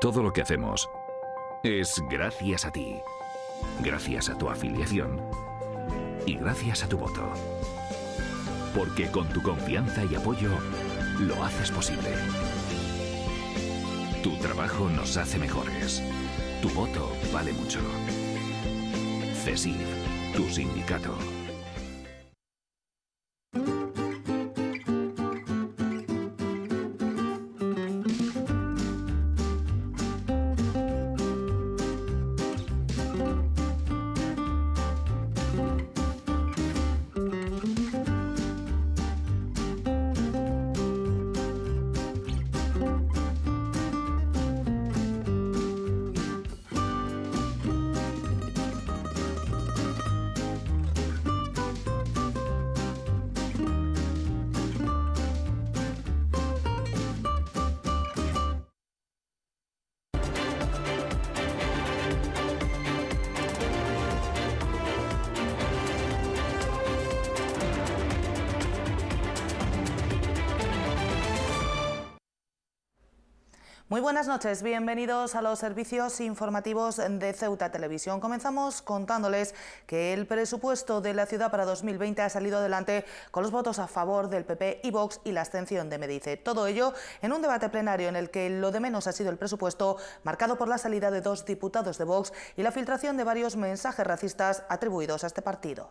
Todo lo que hacemos es gracias a ti, gracias a tu afiliación y gracias a tu voto. Porque con tu confianza y apoyo lo haces posible. Tu trabajo nos hace mejores. Tu voto vale mucho. CESIF, tu sindicato. Muy buenas noches, bienvenidos a los servicios informativos de Ceuta Televisión. Comenzamos contándoles que el presupuesto de la ciudad para 2020 ha salido adelante con los votos a favor del PP y Vox y la abstención de Medice. Todo ello en un debate plenario en el que lo de menos ha sido el presupuesto, marcado por la salida de dos diputados de Vox y la filtración de varios mensajes racistas atribuidos a este partido.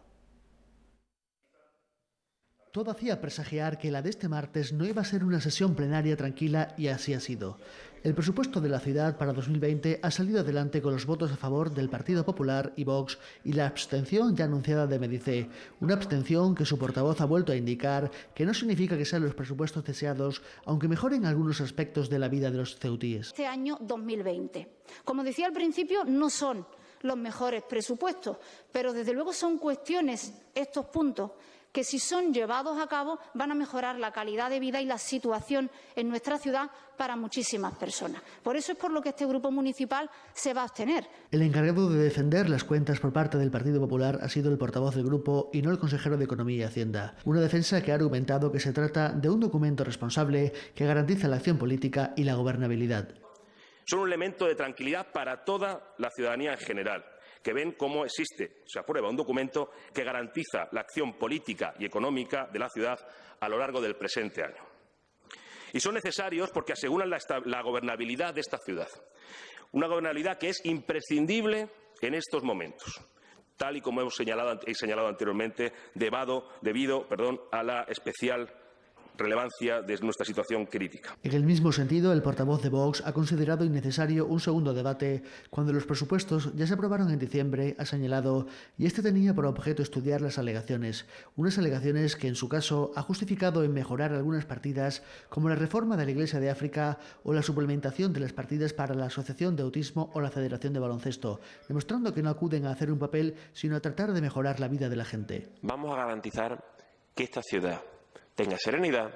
Todo hacía presagiar que la de este martes no iba a ser una sesión plenaria tranquila y así ha sido. El presupuesto de la ciudad para 2020 ha salido adelante con los votos a favor del Partido Popular y Vox y la abstención ya anunciada de Medice, una abstención que su portavoz ha vuelto a indicar que no significa que sean los presupuestos deseados, aunque mejoren algunos aspectos de la vida de los ceutíes. Este año 2020, como decía al principio, no son los mejores presupuestos, pero desde luego son cuestiones, estos puntos, que si son llevados a cabo van a mejorar la calidad de vida y la situación en nuestra ciudad para muchísimas personas. Por eso es por lo que este grupo municipal se va a abstener. El encargado de defender las cuentas por parte del Partido Popular ha sido el portavoz del grupo y no el consejero de Economía y Hacienda. Una defensa que ha argumentado que se trata de un documento responsable que garantiza la acción política y la gobernabilidad. Son un elemento de tranquilidad para toda la ciudadanía en general que ven cómo existe, se aprueba un documento que garantiza la acción política y económica de la ciudad a lo largo del presente año. Y son necesarios porque aseguran la, gobernabilidad de esta ciudad, una gobernabilidad que es imprescindible en estos momentos tal y como hemos señalado, he señalado anteriormente, debido a la especial relevancia de nuestra situación crítica. En el mismo sentido, el portavoz de Vox ha considerado innecesario un segundo debate cuando los presupuestos ya se aprobaron en diciembre, ha señalado, y este tenía por objeto estudiar las alegaciones, unas alegaciones que en su caso ha justificado en mejorar algunas partidas como la reforma de la Iglesia de África o la suplementación de las partidas para la Asociación de Autismo o la Federación de Baloncesto, demostrando que no acuden a hacer un papel sino a tratar de mejorar la vida de la gente. Vamos a garantizar que esta ciudad tenga serenidad,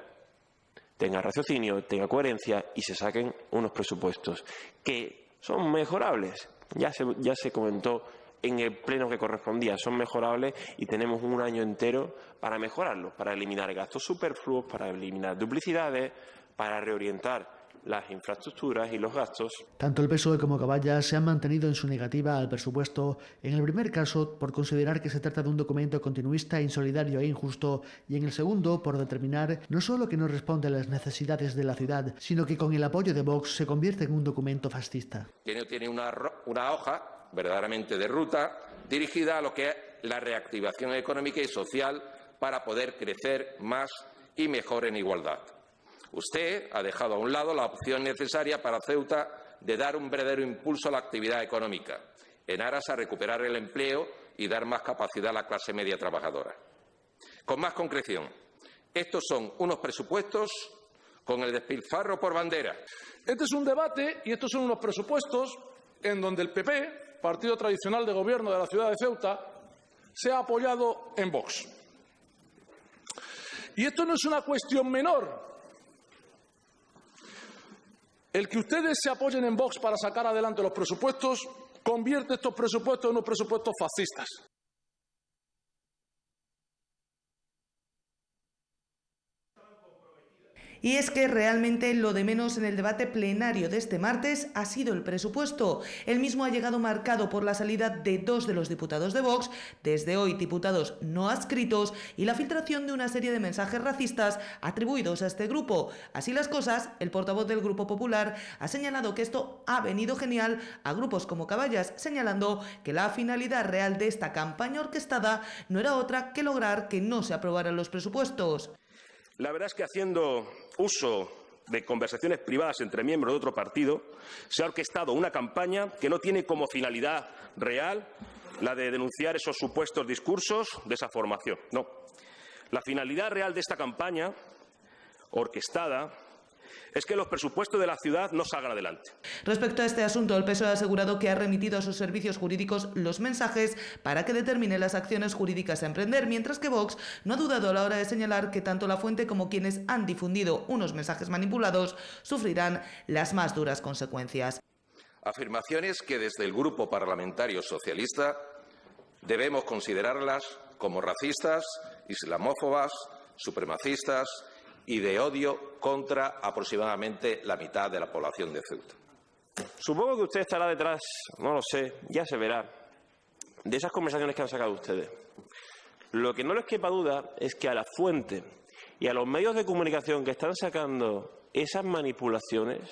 tenga raciocinio, tenga coherencia y se saquen unos presupuestos que son mejorables. Ya se, ya se comentó en el pleno que correspondía, son mejorables y tenemos un año entero para mejorarlos, para eliminar gastos superfluos, para eliminar duplicidades, para reorientar las infraestructuras y los gastos. Tanto el PSOE como Caballas se han mantenido en su negativa al presupuesto, en el primer caso por considerar que se trata de un documento continuista, insolidario e injusto, y en el segundo por determinar no solo que no responde a las necesidades de la ciudad, sino que con el apoyo de Vox se convierte en un documento fascista. Tiene, tiene una hoja verdaderamente de ruta dirigida a lo que es la reactivación económica y social para poder crecer más y mejor en igualdad. Usted ha dejado a un lado la opción necesaria para Ceuta de dar un verdadero impulso a la actividad económica, en aras a recuperar el empleo y dar más capacidad a la clase media trabajadora. Con más concreción, estos son unos presupuestos con el despilfarro por bandera. Este es un debate y estos son unos presupuestos en donde el PP, partido tradicional de gobierno de la ciudad de Ceuta, se ha apoyado en Vox. Y esto no es una cuestión menor, el que ustedes se apoyen en Vox para sacar adelante los presupuestos convierte estos presupuestos en unos presupuestos fascistas. Y es que realmente lo de menos en el debate plenario de este martes ha sido el presupuesto. El mismo ha llegado marcado por la salida de dos de los diputados de Vox, desde hoy diputados no adscritos, y la filtración de una serie de mensajes racistas atribuidos a este grupo. Así las cosas, el portavoz del Grupo Popular ha señalado que esto ha venido genial a grupos como Caballas, señalando que la finalidad real de esta campaña orquestada no era otra que lograr que no se aprobaran los presupuestos. La verdad es que haciendo uso de conversaciones privadas entre miembros de otro partido, se ha orquestado una campaña que no tiene como finalidad real la de denunciar esos supuestos discursos de esa formación. No. La finalidad real de esta campaña, orquestada, es que los presupuestos de la ciudad no salgan adelante. Respecto a este asunto, el PSOE ha asegurado que ha remitido a sus servicios jurídicos los mensajes para que determine las acciones jurídicas a emprender, mientras que Vox no ha dudado a la hora de señalar que tanto la fuente como quienes han difundido unos mensajes manipulados sufrirán las más duras consecuencias. Afirmaciones que desde el Grupo Parlamentario Socialista debemos considerarlas como racistas, islamófobas, supremacistas, y de odio contra aproximadamente la mitad de la población de Ceuta. Supongo que usted estará detrás, no lo sé, ya se verá, de esas conversaciones que han sacado ustedes. Lo que no les quepa duda es que a la fuente y a los medios de comunicación que están sacando esas manipulaciones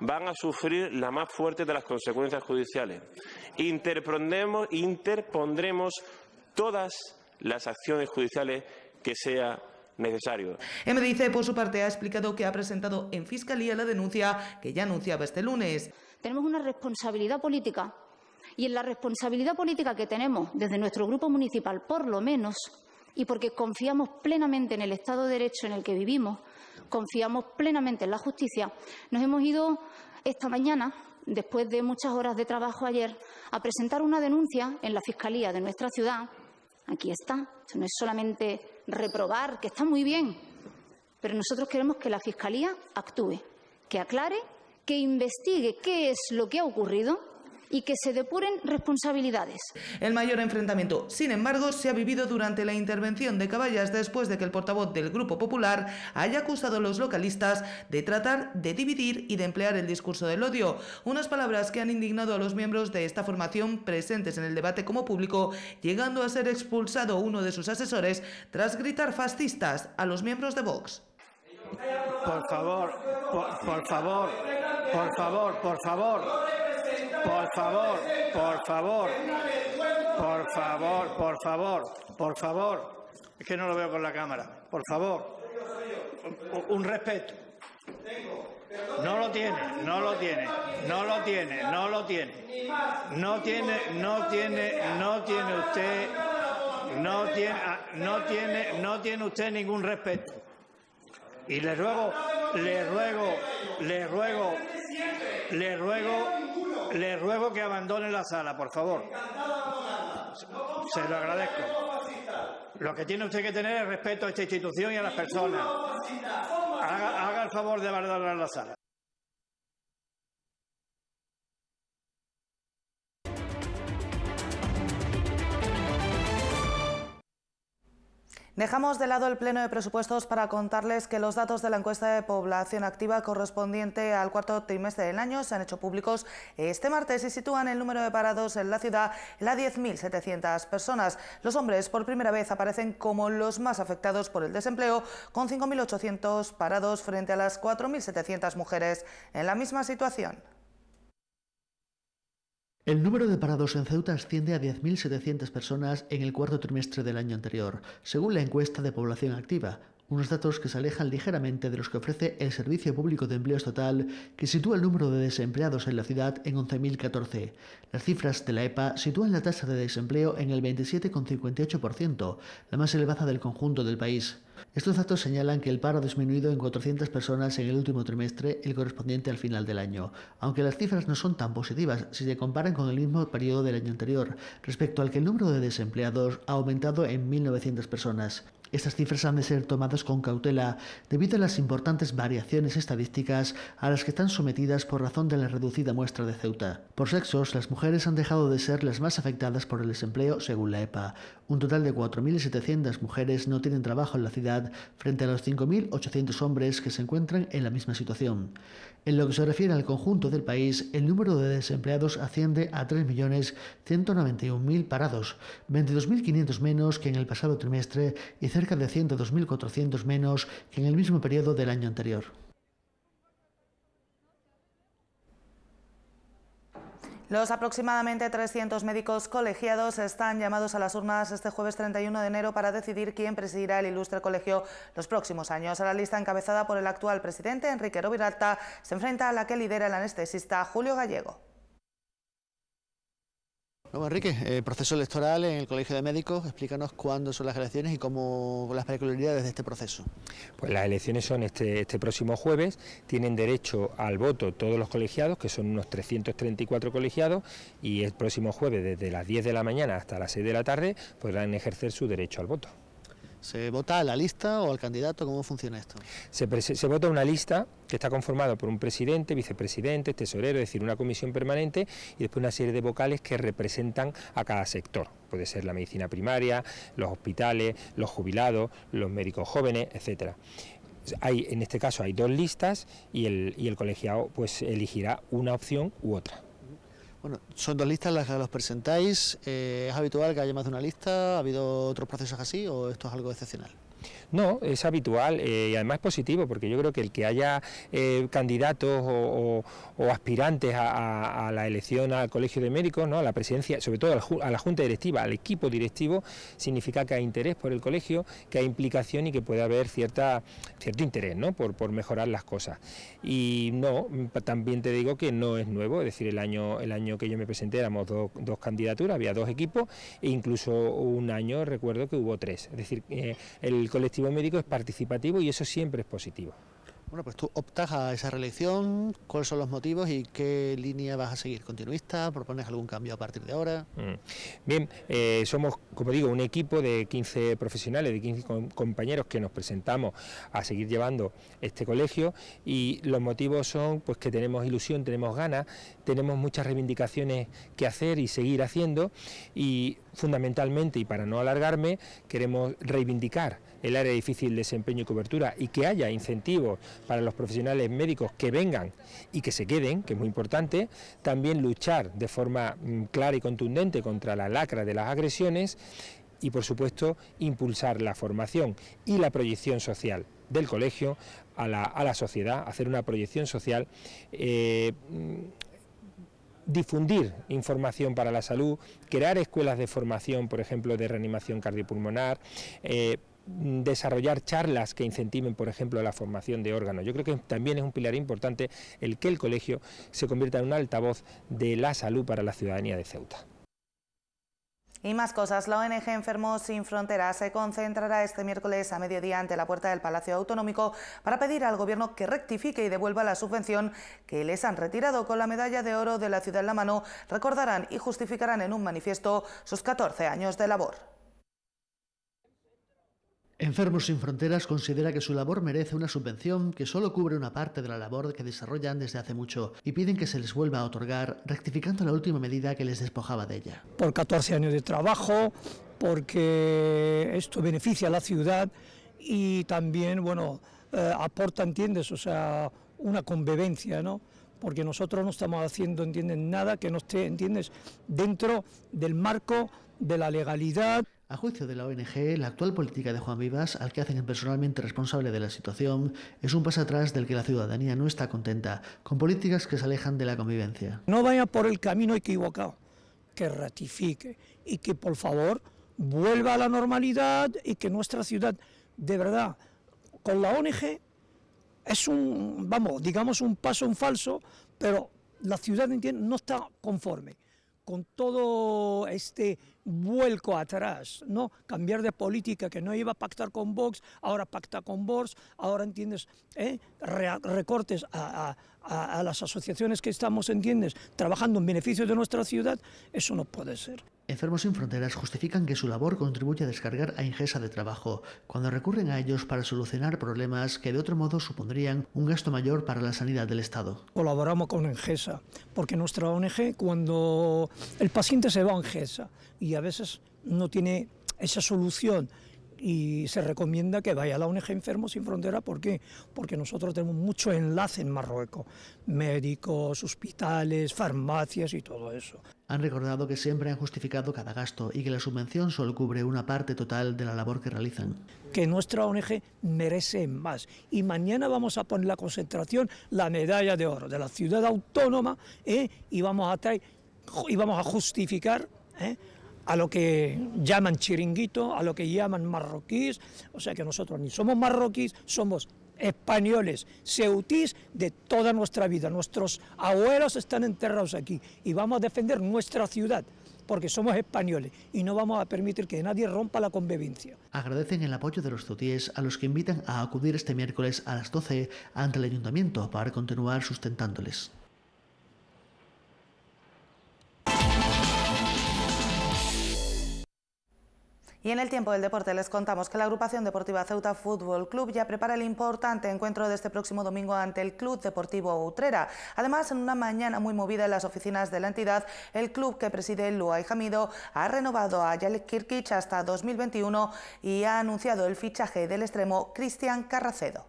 van a sufrir la más fuerte de las consecuencias judiciales. Interpondremos, interpondremos todas las acciones judiciales que sea necesario. MDC por su parte, ha explicado que ha presentado en Fiscalía la denuncia que ya anunciaba este lunes. Tenemos una responsabilidad política y en la responsabilidad política que tenemos desde nuestro grupo municipal, por lo menos, y porque confiamos plenamente en el Estado de Derecho en el que vivimos, confiamos plenamente en la justicia, nos hemos ido esta mañana, después de muchas horas de trabajo ayer, a presentar una denuncia en la Fiscalía de nuestra ciudad Aquí está. Esto no es solamente reprobar, que está muy bien, pero nosotros queremos que la Fiscalía actúe, que aclare, que investigue qué es lo que ha ocurrido y que se depuren responsabilidades. El mayor enfrentamiento, sin embargo, se ha vivido durante la intervención de Caballas después de que el portavoz del Grupo Popular haya acusado a los localistas de tratar de dividir y de emplear el discurso del odio, unas palabras que han indignado a los miembros de esta formación presentes en el debate como público, llegando a ser expulsado uno de sus asesores tras gritar fascistas a los miembros de Vox. Por favor, por, favor, por favor, por favor por favor, por favor, por favor, por favor, por favor. Es que no lo veo con la cámara. Por favor. Un, respeto. No lo tiene, no lo tiene, no lo tiene, no lo tiene. No tiene, no tiene, no tiene usted, no tiene, ah, no tiene, no tiene usted ningún respeto. Y le ruego, le ruego, le ruego, le ruego le ruego que abandone la sala, por favor. Se lo agradezco. Lo que tiene usted que tener es respeto a esta institución y a las personas. Haga, el favor de abandonar la sala. Dejamos de lado el Pleno de Presupuestos para contarles que los datos de la encuesta de población activa correspondiente al cuarto trimestre del año se han hecho públicos este martes y sitúan el número de parados en la ciudad la 10.700 personas. Los hombres por primera vez aparecen como los más afectados por el desempleo, con 5.800 parados frente a las 4.700 mujeres en la misma situación. El número de parados en Ceuta asciende a 10.700 personas en el cuarto trimestre del año anterior, según la encuesta de población activa, unos datos que se alejan ligeramente de los que ofrece el Servicio Público de Empleo Estatal, que sitúa el número de desempleados en la ciudad en 11.014. Las cifras de la EPA sitúan la tasa de desempleo en el 27,58%, la más elevada del conjunto del país. Estos datos señalan que el paro ha disminuido en 400 personas en el último trimestre, el correspondiente al final del año, aunque las cifras no son tan positivas si se comparan con el mismo periodo del año anterior, respecto al que el número de desempleados ha aumentado en 1.900 personas. Estas cifras han de ser tomadas con cautela debido a las importantes variaciones estadísticas a las que están sometidas por razón de la reducida muestra de Ceuta. Por sexos, las mujeres han dejado de ser las más afectadas por el desempleo según la EPA. Un total de 4.700 mujeres no tienen trabajo en la ciudad frente a los 5.800 hombres que se encuentran en la misma situación. En lo que se refiere al conjunto del país, el número de desempleados asciende a 3.191.000 parados, 22.500 menos que en el pasado trimestre y cerca de 102.400 menos que en el mismo periodo del año anterior. Los aproximadamente 300 médicos colegiados están llamados a las urnas este jueves 31 de enero para decidir quién presidirá el ilustre colegio los próximos años. A la lista encabezada por el actual presidente Enrique Roviralta se enfrenta a la que lidera el anestesista Julio Gallego. Enrique, el eh, proceso electoral en el Colegio de Médicos, explícanos cuándo son las elecciones y cómo las peculiaridades de este proceso. Pues las elecciones son este, este próximo jueves, tienen derecho al voto todos los colegiados, que son unos 334 colegiados, y el próximo jueves desde las 10 de la mañana hasta las 6 de la tarde podrán ejercer su derecho al voto. ¿Se vota a la lista o al candidato? ¿Cómo funciona esto? Se, se, vota una lista que está conformada por un presidente, vicepresidente, tesorero, es decir, una comisión permanente y después una serie de vocales que representan a cada sector. Puede ser la medicina primaria, los hospitales, los jubilados, los médicos jóvenes, etcétera. Hay, en este caso hay dos listas y el, y el colegiado pues elegirá una opción u otra. Bueno, son dos listas las que los presentáis. Eh, ¿Es habitual que haya más de una lista? ¿Ha habido otros procesos así o esto es algo excepcional? No, es habitual eh, y además positivo porque yo creo que el que haya eh, candidatos o, aspirantes a, la elección al Colegio de Médicos, ¿no? a la presidencia, sobre todo a la Junta Directiva, al equipo directivo, significa que hay interés por el colegio, que hay implicación y que puede haber cierta, cierto interés ¿no? por, por mejorar las cosas. Y no, también te digo que no es nuevo, es decir, el año, el año que yo me presenté éramos dos candidaturas, había dos equipos e incluso un año recuerdo que hubo tres. Es decir, eh, el colectivo médico es participativo y eso siempre es positivo. Bueno, pues tú optas a esa reelección, ¿cuáles son los motivos y qué línea vas a seguir? ¿Continuista? ¿Propones algún cambio a partir de ahora? Mm. Bien, eh, somos, como digo, un equipo de 15 profesionales, de 15 compañeros que nos presentamos a seguir llevando este colegio y los motivos son pues que tenemos ilusión, tenemos ganas, tenemos muchas reivindicaciones que hacer y seguir haciendo y fundamentalmente, y para no alargarme, queremos reivindicar el área de difícil desempeño y cobertura y que haya incentivos para los profesionales médicos que vengan y que se queden, que es muy importante, también luchar de forma mm, clara y contundente contra la lacra de las agresiones y por supuesto impulsar la formación y la proyección social del colegio a la, sociedad, hacer una proyección social. Eh, mm, difundir información para la salud, crear escuelas de formación, por ejemplo, de reanimación cardiopulmonar, eh, Mm, desarrollar charlas que incentiven, por ejemplo, la formación de órganos. Yo creo que también es un pilar importante el que el colegio se convierta en un altavoz de la salud para la ciudadanía de Ceuta. Y más cosas, la ONG Enfermos Sin Fronteras se concentrará este miércoles a mediodía ante la puerta del Palacio Autonómico para pedir al Gobierno que rectifique y devuelva la subvención que les han retirado con la medalla de oro de la ciudad en la mano. Recordarán y justificarán en un manifiesto sus 14 años de labor. Enfermos sin Fronteras considera que su labor merece una subvención que solo cubre una parte de la labor que desarrollan desde hace mucho y piden que se les vuelva a otorgar, rectificando la última medida que les despojaba de ella. Por 14 años de trabajo, porque esto beneficia a la ciudad y también, bueno, eh, aporta, ¿entiendes? O sea, una convivencia, ¿no? Porque nosotros no estamos haciendo, ¿entiendes? Nada que no esté, ¿entiendes? Dentro del marco de la legalidad. A juicio de la ONG, la actual política de Juan Vivas, al que hacen personalmente responsable de la situación, es un paso atrás del que la ciudadanía no está contenta, con políticas que se alejan de la convivencia. No vaya por el camino equivocado, que ratifique y que por favor vuelva a la normalidad y que nuestra ciudad, de verdad, con la ONG es un, vamos, digamos un paso en falso, pero la ciudad no está conforme con todo este vuelco atrás, ¿no? Cambiar de política, que no iba a pactar con Vox, ahora pacta con Vox, ahora entiendes, ¿eh? recortes a, las asociaciones que estamos, entiendes, trabajando en beneficio de nuestra ciudad, eso no puede ser. Enfermos sin Fronteras justifican que su labor contribuye a descargar a ingesa de trabajo, cuando recurren a ellos para solucionar problemas que de otro modo supondrían un gasto mayor para la sanidad del Estado. Colaboramos con Ingesa, porque nuestra ONG, cuando el paciente se va a Ingesa y a veces no tiene esa solución y se recomienda que vaya a la ONG Enfermo Sin Frontera. ¿Por qué? Porque nosotros tenemos mucho enlace en Marruecos, médicos, hospitales, farmacias y todo eso. Han recordado que siempre han justificado cada gasto y que la subvención solo cubre una parte total de la labor que realizan. Que nuestra ONG merece más. Y mañana vamos a poner la concentración, la medalla de oro de la ciudad autónoma ¿eh? y, vamos a traer, y vamos a justificar ¿eh? a lo que llaman chiringuito, a lo que llaman marroquíes, o sea que nosotros ni somos marroquíes, somos españoles, ceutís de toda nuestra vida. Nuestros abuelos están enterrados aquí y vamos a defender nuestra ciudad porque somos españoles y no vamos a permitir que nadie rompa la convivencia. Agradecen el apoyo de los ceutíes a los que invitan a acudir este miércoles a las 12 ante el ayuntamiento para continuar sustentándoles. Y en el tiempo del deporte les contamos que la agrupación deportiva Ceuta Fútbol Club ya prepara el importante encuentro de este próximo domingo ante el Club Deportivo Utrera. Además, en una mañana muy movida en las oficinas de la entidad, el club que preside y Jamido ha renovado a Yalek Kirkic hasta 2021 y ha anunciado el fichaje del extremo Cristian Carracedo.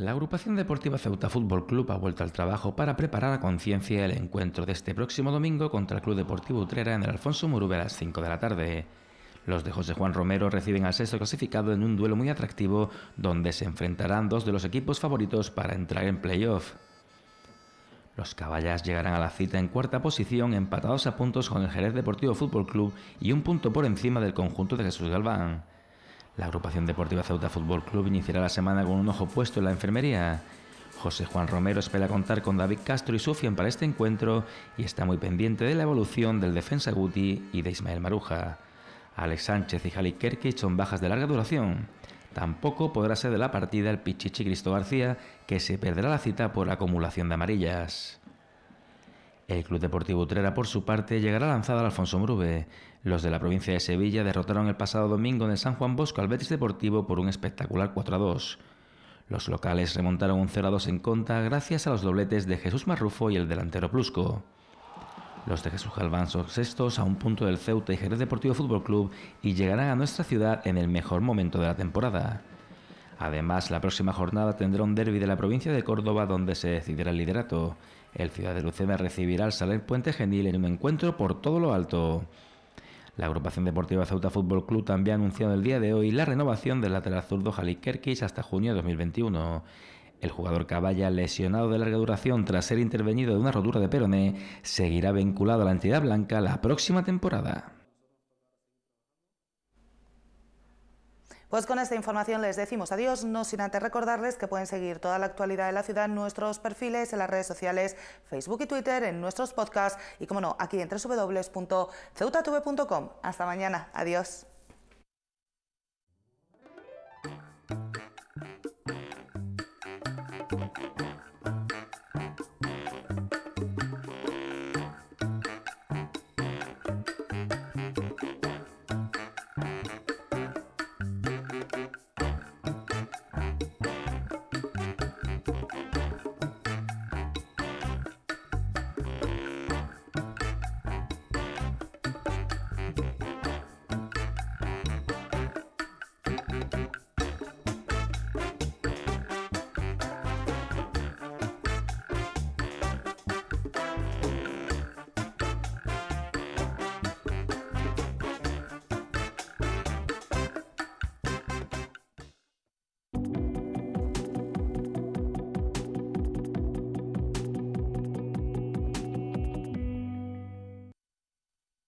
La agrupación deportiva Ceuta Fútbol Club ha vuelto al trabajo para preparar a conciencia el encuentro de este próximo domingo contra el Club Deportivo Utrera en el Alfonso Murube a las 5 de la tarde. Los de José Juan Romero reciben al sexto clasificado en un duelo muy atractivo donde se enfrentarán dos de los equipos favoritos para entrar en playoff. Los caballas llegarán a la cita en cuarta posición empatados a puntos con el Jerez Deportivo Fútbol Club y un punto por encima del conjunto de Jesús Galván. La agrupación deportiva Ceuta Fútbol Club iniciará la semana con un ojo puesto en la enfermería. José Juan Romero espera contar con David Castro y Sufian para este encuentro y está muy pendiente de la evolución del defensa Guti y de Ismael Maruja. Alex Sánchez y Jalik Kerkic son bajas de larga duración. Tampoco podrá ser de la partida el Pichichi Cristo García, que se perderá la cita por acumulación de amarillas. El Club Deportivo Utrera, por su parte, llegará lanzado al Alfonso Mrube. Los de la provincia de Sevilla derrotaron el pasado domingo en el San Juan Bosco al Betis Deportivo por un espectacular 4 a 2. Los locales remontaron un 0 2 en contra gracias a los dobletes de Jesús Marrufo y el delantero Plusco. Los de Jesús Galván son sextos a un punto del Ceuta y Jerez Deportivo Fútbol Club y llegarán a nuestra ciudad en el mejor momento de la temporada. Además, la próxima jornada tendrá un derby de la provincia de Córdoba donde se decidirá el liderato. El Ciudad de Lucena recibirá al Saler Puente Genil en un encuentro por todo lo alto. La agrupación deportiva Ceuta Fútbol Club también ha anunciado el día de hoy la renovación del lateral zurdo Jalik hasta junio de 2021. El jugador Caballa, lesionado de larga duración tras ser intervenido de una rotura de peroné, seguirá vinculado a la entidad blanca la próxima temporada. Pues con esta información les decimos adiós, no sin antes recordarles que pueden seguir toda la actualidad de la ciudad en nuestros perfiles, en las redes sociales, Facebook y Twitter, en nuestros podcasts y, como no, aquí en www.ceutatv.com. Hasta mañana. Adiós.